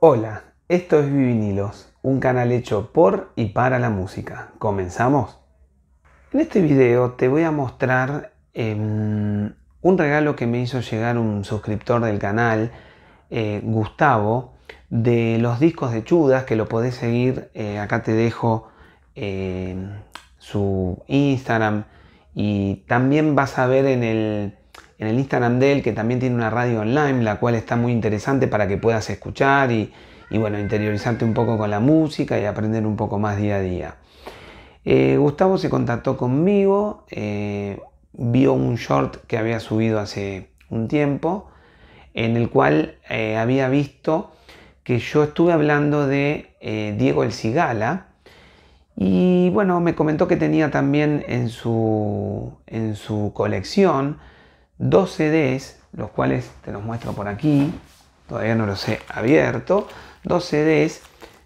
Hola, esto es Vivinilos, un canal hecho por y para la música. ¿Comenzamos? En este video te voy a mostrar em, un regalo que me hizo llegar un suscriptor del canal, eh, Gustavo, de los discos de Chudas, que lo podés seguir. Eh, acá te dejo em, su Instagram y también vas a ver en el en el Instagram de él, que también tiene una radio online, la cual está muy interesante para que puedas escuchar y, bueno, interiorizarte un poco con la música y aprender un poco más día a día. Eh, Gustavo se contactó conmigo, eh, vio un short que había subido hace un tiempo, en el cual eh, había visto que yo estuve hablando de Diego El Cigala, y bueno, me comentó que tenía también en su, en su colección dos CDs, los cuales te los muestro por aquí, todavía no los he abierto, dos CDs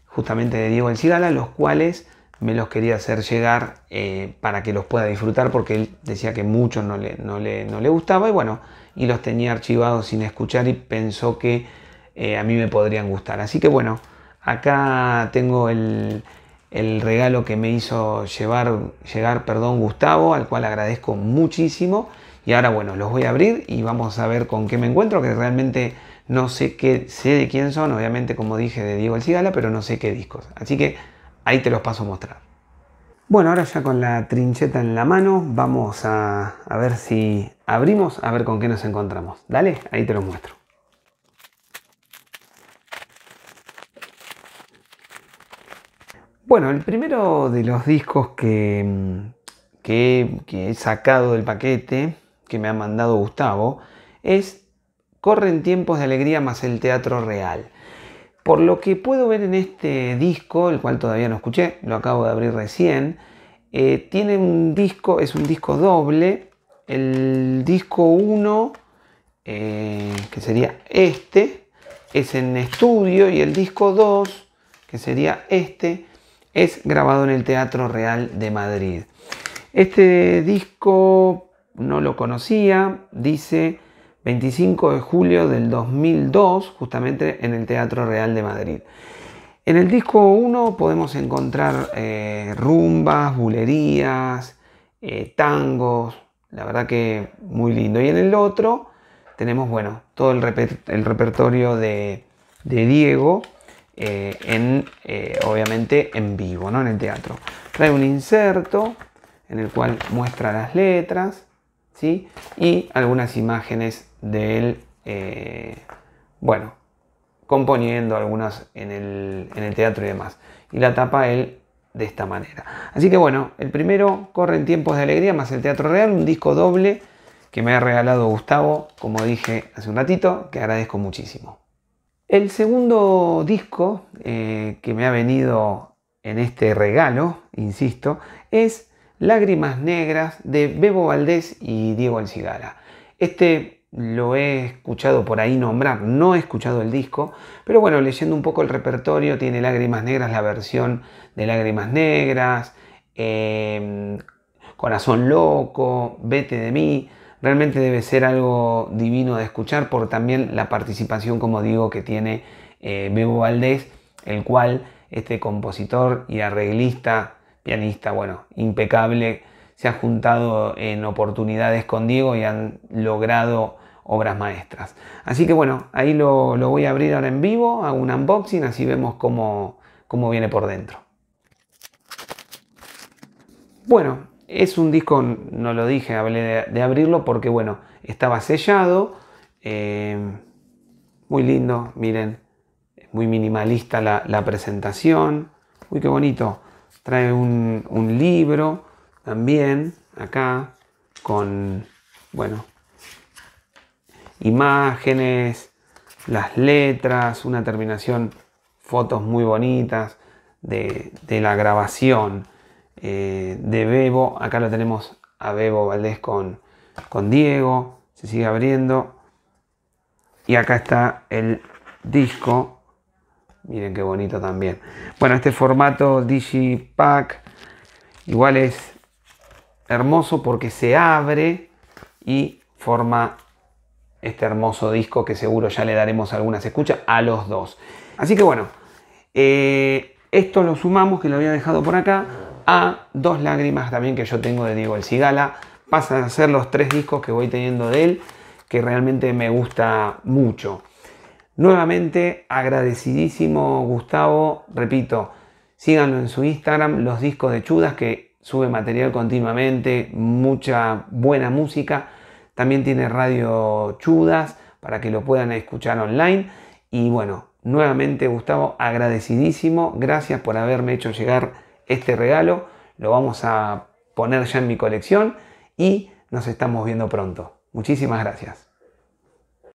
justamente de Diego El Cigala, los cuales me los quería hacer llegar eh, para que los pueda disfrutar porque él decía que muchos no le, no, gustaba y bueno, y los tenía archivados sin escuchar y pensó que eh, a mí me podrían gustar. Así que bueno, acá tengo el, regalo que me hizo llevar, llegar perdón, Gustavo, al cual agradezco muchísimo y ahora, bueno, los voy a abrir y vamos a ver con qué me encuentro, que realmente no sé qué, sé de quién son, obviamente, como dije, de Diego El Cigala, pero no sé qué discos. Así que ahí te los paso a mostrar. Bueno, ahora ya con la trincheta en la mano, vamos a, ver si abrimos, a ver con qué nos encontramos. Dale, ahí te los muestro. Bueno, el primero de los discos que, que, he sacado del paquete que me ha mandado Gustavo es Corren tiempos de alegría más el teatro real. Por lo que puedo ver en este disco, el cual todavía no escuché, lo acabo de abrir recién, eh, tiene un disco, es un disco doble. El disco 1, eh, que sería este, es en estudio y el disco 2, que sería este, es grabado en el Teatro Real de Madrid. Este disco no lo conocía, dice 25 de julio del 2002, justamente en el Teatro Real de Madrid. En el disco 1 podemos encontrar eh, rumbas, bulerías, eh, tangos, la verdad que muy lindo. Y en el otro tenemos, bueno, todo el, repertorio de, Diego, eh, en, obviamente en vivo, ¿no? En el teatro. Trae un inserto en el cual muestra las letras ¿sí? Y algunas imágenes de él, eh, bueno, componiendo algunas en el, teatro y demás. Y la tapa él de esta manera. Así que bueno, el primero corre en tiempos de alegría más el teatro real, un disco doble que me ha regalado Gustavo, como dije hace un ratito, que agradezco muchísimo. El segundo disco eh, que me ha venido en este regalo, insisto, es Lágrimas Negras de Bebo Valdés y Diego Alcigara. Este lo he escuchado por ahí nombrar, no he escuchado el disco, pero bueno, leyendo un poco el repertorio, tiene Lágrimas Negras, la versión de Lágrimas Negras, em, Corazón Loco, Vete de mí. Realmente debe ser algo divino de escuchar por también la participación, como digo, que tiene eh, Bebo Valdés, el cual este compositor y arreglista pianista, bueno, impecable, se ha juntado en oportunidades con Diego y han logrado obras maestras. Así que bueno, ahí lo, voy a abrir ahora en vivo, hago un unboxing, así vemos cómo, viene por dentro. Bueno, es un disco, no lo dije, hablé de, abrirlo porque bueno, estaba sellado, eh, muy lindo, miren, muy minimalista la, la presentación, uy, qué bonito trae un, libro también acá con, bueno, imágenes, las letras, una terminación, fotos muy bonitas de, de la grabación eh, de Bebo. Acá lo tenemos a Bebo Valdés con, con Diego, se sigue abriendo. Y acá está el disco Miren qué bonito también. Bueno, este formato Digipack igual es hermoso porque se abre y forma este hermoso disco que seguro ya le daremos algunas escuchas a los dos. Así que bueno, eh, esto lo sumamos, que lo había dejado por acá, a dos lágrimas también que yo tengo de Diego El Cigala. Pasan a ser los tres discos que voy teniendo de él, que realmente me gusta mucho. Nuevamente agradecidísimo Gustavo, repito, síganlo en su Instagram, los discos de Chudas que sube material continuamente, mucha buena música. También tiene Radio Chudas para que lo puedan escuchar online. Y bueno, nuevamente Gustavo, agradecidísimo, gracias por haberme hecho llegar este regalo, lo vamos a poner ya en mi colección y nos estamos viendo pronto. Muchísimas gracias.